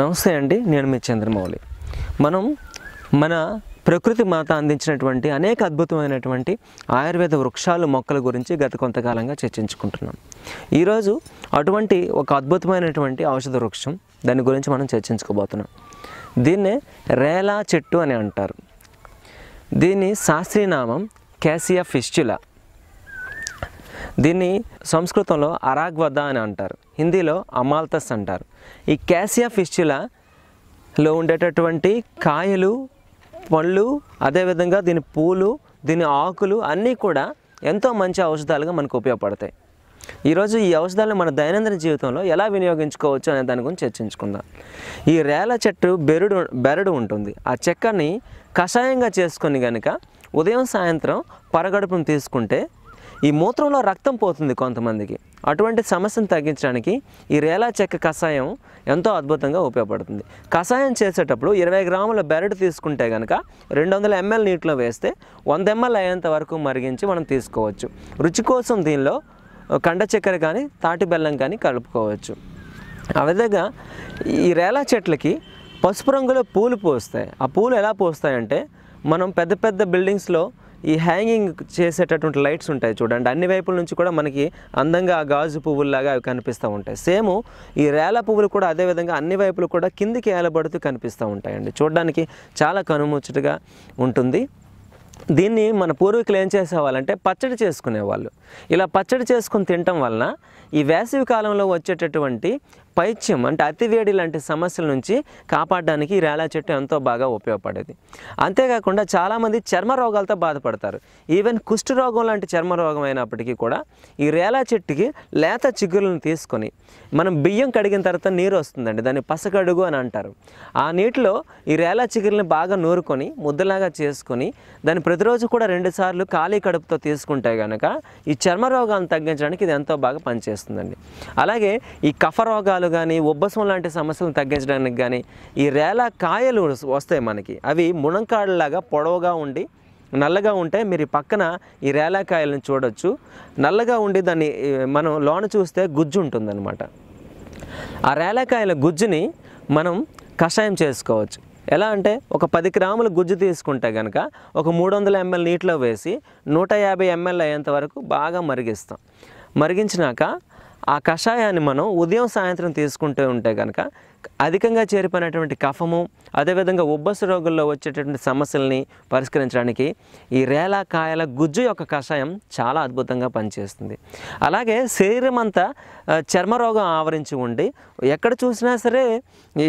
నమస్తే అండి నేను మీ చంద్రమౌళి మనం మన ప్రకృతి మాత అందించినటువంటి అనేక అద్భుతమైనటువంటి ఆయుర్వేద వృక్షాలు మొక్కల గురించి గత కొంతకాలంగా చర్చించుకుంటున్నాం ఈరోజు అటువంటి ఒక అద్భుతమైనటువంటి ఔషధ వృక్షం దాని గురించి మనం చర్చించుకోబోతున్నాం దీన్నే రేలా చెట్టు అని అంటారు దీని శాస్త్రీయనామం క్యాసియా ఫిస్చులా దీన్ని సంస్కృతంలో అరాగ్వద అని అంటారు హిందీలో అమాల్తస్ అంటారు ఈ క్యాసియా ఫిస్చులాలో ఉండేటటువంటి కాయలు పళ్ళు అదేవిధంగా దీని పూలు దీని ఆకులు అన్నీ కూడా ఎంతో మంచి ఔషధాలుగా మనకు ఉపయోగపడతాయి ఈరోజు ఈ ఔషధాలను మన దైనందిన జీవితంలో ఎలా వినియోగించుకోవచ్చు అనే దాని గురించి చర్చించుకుందాం ఈ రేల చెట్టు బెరుడు బెరడు ఉంటుంది ఆ చెక్కని కషాయంగా చేసుకొని కనుక ఉదయం సాయంత్రం పరగడుపును తీసుకుంటే ఈ మూత్రంలో రక్తం పోతుంది కొంతమందికి అటువంటి సమస్యను తగ్గించడానికి ఈ రేలా చెక్క కషాయం ఎంతో అద్భుతంగా ఉపయోగపడుతుంది కషాయం చేసేటప్పుడు ఇరవై గ్రాముల బెరడు తీసుకుంటే కనుక రెండు వందల ఎంఎల్ నీటిలో వేస్తే వంద ఎంఎల్ అయ్యేంత వరకు మరిగించి మనం తీసుకోవచ్చు రుచి కోసం దీనిలో కండ చక్కెర కానీ తాటి బెల్లం కానీ కలుపుకోవచ్చు ఆ విధంగా ఈ రేలా చెట్లకి పసుపు రంగులో పూలు పోస్తాయి ఆ పూలు ఎలా పోస్తాయంటే మనం పెద్ద పెద్ద బిల్డింగ్స్లో ఈ హ్యాంగింగ్ చేసేటటువంటి లైట్స్ ఉంటాయి చూడండి అన్ని వైపుల నుంచి కూడా మనకి అందంగా ఆ గాజు పువ్వుల్లాగా అవి కనిపిస్తూ ఉంటాయి సేమ్ ఈ రేల పువ్వులు కూడా అదేవిధంగా అన్ని వైపులు కూడా కిందికి ఏలబడుతూ కనిపిస్తూ ఉంటాయండి చూడడానికి చాలా కనుముచ్చటగా ఉంటుంది దీన్ని మన పూర్వీకులు ఏం చేసేవాళ్ళంటే పచ్చడి చేసుకునేవాళ్ళు ఇలా పచ్చడి చేసుకుని తినటం వలన ఈ వేసవి కాలంలో వచ్చేటటువంటి పైత్యం అంటే అతివేడి లాంటి సమస్యల నుంచి కాపాడడానికి రేలా చెట్టు ఎంతో బాగా ఉపయోగపడేది అంతేకాకుండా చాలామంది చర్మ రోగాలతో బాధపడతారు ఈవెన్ రోగం లాంటి చర్మ రోగం అయినప్పటికీ కూడా ఈ రేలా చెట్టుకి లేత చిగురులను తీసుకొని మనం బియ్యం కడిగిన తర్వాత నీరు వస్తుందండి దాన్ని పసకడుగు అని అంటారు ఆ నీటిలో ఈ రేలా చిగురుని బాగా నూరుకొని ముద్దలాగా చేసుకొని దాన్ని ప్రతిరోజు కూడా రెండుసార్లు ఖాళీ కడుపుతో తీసుకుంటే కనుక ఈ చర్మ రోగాలను తగ్గించడానికి ఇది ఎంతో బాగా పనిచేస్తుందండి అలాగే ఈ కఫ రోగాలు రోగాలు కానీ ఉబ్బసం లాంటి సమస్యలను తగ్గించడానికి కానీ ఈ రేల కాయలు వస్తాయి మనకి అవి మునంకాడలాగా పొడవుగా ఉండి నల్లగా ఉంటే మీరు పక్కన ఈ రేలాకాయలను చూడొచ్చు నల్లగా ఉండి దాన్ని మనం లోన చూస్తే గుజ్జు ఉంటుందన్నమాట ఆ రేలాకాయల గుజ్జుని మనం కషాయం చేసుకోవచ్చు ఎలా అంటే ఒక పది గ్రాముల గుజ్జు తీసుకుంటే కనుక ఒక మూడు వందల ఎంఎల్ నీటిలో వేసి నూట యాభై ఎంఎల్ అయ్యేంత వరకు బాగా మరిగిస్తాం మరిగించినాక ఆ కషాయాన్ని మనం ఉదయం సాయంత్రం తీసుకుంటూ ఉంటే కనుక అధికంగా చేరిపోయినటువంటి కఫము అదేవిధంగా ఉబ్బసు రోగుల్లో వచ్చేటటువంటి సమస్యల్ని పరిష్కరించడానికి ఈ రేల కాయల గుజ్జు యొక్క కషాయం చాలా అద్భుతంగా పనిచేస్తుంది అలాగే శరీరం అంతా చర్మరోగం ఆవరించి ఉండి ఎక్కడ చూసినా సరే ఈ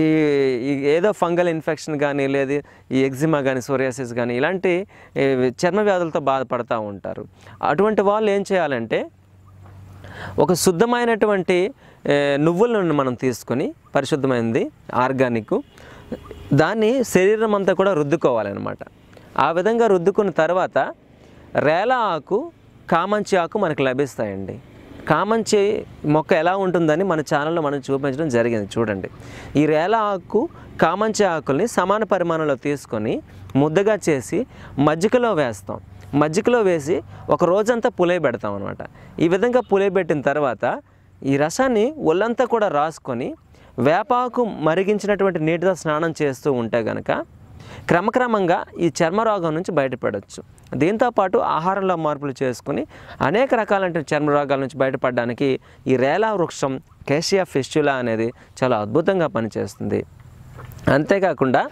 ఏదో ఫంగల్ ఇన్ఫెక్షన్ కానీ లేదు ఈ ఎగ్జిమా కానీ సోరియాసిస్ కానీ ఇలాంటి చర్మ వ్యాధులతో బాధపడుతూ ఉంటారు అటువంటి వాళ్ళు ఏం చేయాలంటే ఒక శుద్ధమైనటువంటి నువ్వులను మనం తీసుకొని పరిశుద్ధమైనది ఆర్గానిక్ దాన్ని శరీరం అంతా కూడా రుద్దుకోవాలన్నమాట ఆ విధంగా రుద్దుకున్న తర్వాత రేల ఆకు కామంచి ఆకు మనకు లభిస్తాయండి కామంచి మొక్క ఎలా ఉంటుందని మన ఛానల్లో మనం చూపించడం జరిగింది చూడండి ఈ రేల ఆకు కామంచి ఆకుల్ని సమాన పరిమాణంలో తీసుకొని ముద్దగా చేసి మజ్జికలో వేస్తాం మజ్జిగలో వేసి ఒక రోజంతా పులయబెడతాం అనమాట ఈ విధంగా పులయబెట్టిన తర్వాత ఈ రసాన్ని ఒళ్ళంతా కూడా రాసుకొని వేపాకు మరిగించినటువంటి నీటితో స్నానం చేస్తూ ఉంటే గనక క్రమక్రమంగా ఈ చర్మరోగం నుంచి బయటపడవచ్చు దీంతోపాటు ఆహారంలో మార్పులు చేసుకుని అనేక రకాలైన చర్మరోగాల నుంచి బయటపడడానికి ఈ రేలా వృక్షం కేషియా ఫిస్చులా అనేది చాలా అద్భుతంగా పనిచేస్తుంది అంతేకాకుండా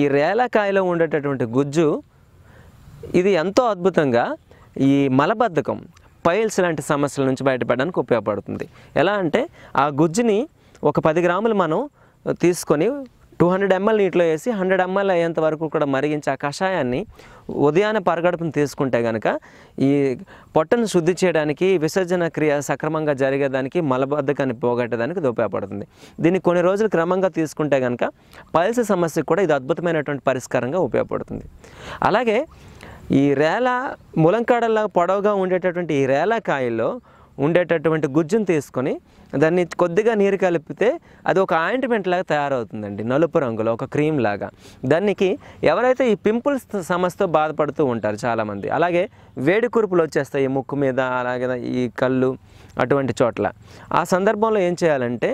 ఈ రేలకాయలో ఉండేటటువంటి గుజ్జు ఇది ఎంతో అద్భుతంగా ఈ మలబద్ధకం పైల్స్ లాంటి సమస్యల నుంచి బయటపడడానికి ఉపయోగపడుతుంది ఎలా అంటే ఆ గుజ్జుని ఒక పది గ్రాములు మనం తీసుకొని టూ హండ్రెడ్ ఎంఎల్ నీటిలో వేసి హండ్రెడ్ ఎంఎల్ అయ్యేంత వరకు కూడా మరిగించి ఆ కషాయాన్ని ఉదయాన పరగడుపును తీసుకుంటే కనుక ఈ పొట్టను శుద్ధి చేయడానికి విసర్జన క్రియ సక్రమంగా జరిగేదానికి మలబద్ధకాన్ని పోగొట్టడానికి ఉపయోగపడుతుంది దీన్ని కొన్ని రోజులు క్రమంగా తీసుకుంటే కనుక పైల్స్ సమస్యకు కూడా ఇది అద్భుతమైనటువంటి పరిష్కారంగా ఉపయోగపడుతుంది అలాగే ఈ రేల ములంకాడల్లా పొడవుగా ఉండేటటువంటి ఈ రేల కాయల్లో ఉండేటటువంటి గుజ్జును తీసుకొని దాన్ని కొద్దిగా నీరు కలిపితే అది ఒక ఆయింట్మెంట్ లాగా తయారవుతుందండి నలుపు రంగులో ఒక క్రీమ్ లాగా దానికి ఎవరైతే ఈ పింపుల్స్ సమస్యతో బాధపడుతూ ఉంటారు చాలామంది అలాగే వేడి కురుపులు వచ్చేస్తాయి ఈ ముక్కు మీద అలాగే ఈ కళ్ళు అటువంటి చోట్ల ఆ సందర్భంలో ఏం చేయాలంటే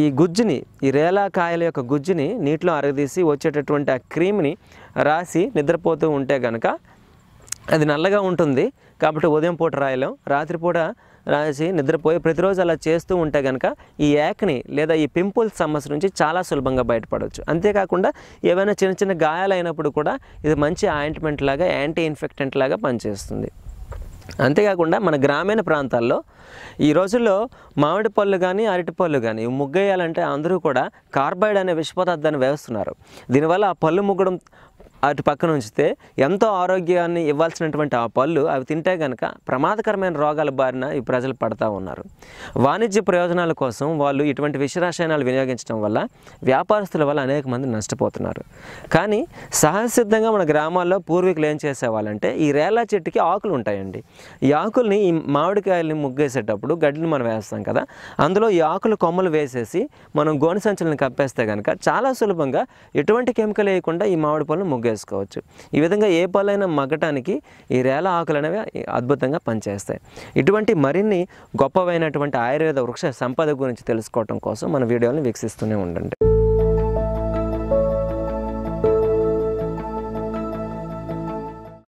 ఈ గుజ్జుని ఈ రేలాకాయల యొక్క గుజ్జుని నీటిలో అరగదీసి వచ్చేటటువంటి ఆ క్రీమ్ని రాసి నిద్రపోతూ ఉంటే కనుక అది నల్లగా ఉంటుంది కాబట్టి ఉదయం పూట రాయలేం రాత్రిపూట రాసి నిద్రపోయి ప్రతిరోజు అలా చేస్తూ ఉంటే కనుక ఈ యాక్ని లేదా ఈ పింపుల్స్ సమస్య నుంచి చాలా సులభంగా బయటపడవచ్చు అంతేకాకుండా ఏవైనా చిన్న చిన్న గాయాలైనప్పుడు కూడా ఇది మంచి ఆయింట్మెంట్ లాగా యాంటీ ఇన్ఫెక్టెంట్ లాగా పనిచేస్తుంది అంతేకాకుండా మన గ్రామీణ ప్రాంతాల్లో ఈ రోజుల్లో మామిడి పళ్ళు కానీ అరటి పళ్ళు కానీ ముగ్గేయాలంటే అందరూ కూడా కార్బైడ్ అనే విష పదార్థాన్ని వేస్తున్నారు దీనివల్ల ఆ పళ్ళు ముగ్గడం అటు పక్కన ఉంచితే ఎంతో ఆరోగ్యాన్ని ఇవ్వాల్సినటువంటి ఆ పళ్ళు అవి తింటే కనుక ప్రమాదకరమైన రోగాల బారిన ఈ ప్రజలు పడతా ఉన్నారు వాణిజ్య ప్రయోజనాల కోసం వాళ్ళు ఇటువంటి విషరసాయనాలు వినియోగించడం వల్ల వ్యాపారస్తుల వల్ల అనేక మంది నష్టపోతున్నారు కానీ సహజసిద్ధంగా మన గ్రామాల్లో పూర్వీకులు ఏం చేసేవాళ్ళంటే ఈ రేలా చెట్టుకి ఆకులు ఉంటాయండి ఈ ఆకుల్ని ఈ మామిడికాయల్ని ముగ్గేసేటప్పుడు గడ్డిని మనం వేస్తాం కదా అందులో ఈ ఆకులు కొమ్మలు వేసేసి మనం గోనె సంచులను కప్పేస్తే కనుక చాలా సులభంగా ఎటువంటి కెమికల్ వేయకుండా ఈ మామిడి పళ్ళు ముగ్గే వేసుకోవచ్చు ఈ విధంగా ఏ పళ్ళైనా మగ్గటానికి ఈ రేల ఆకులు అనేవి అద్భుతంగా పనిచేస్తాయి ఇటువంటి మరిన్ని గొప్పవైనటువంటి ఆయుర్వేద వృక్ష సంపద గురించి తెలుసుకోవటం కోసం మన వీడియోని వీక్షిస్తూనే ఉండండి